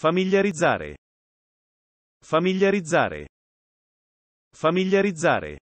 Familiarizzare. Familiarizzare. Familiarizzare.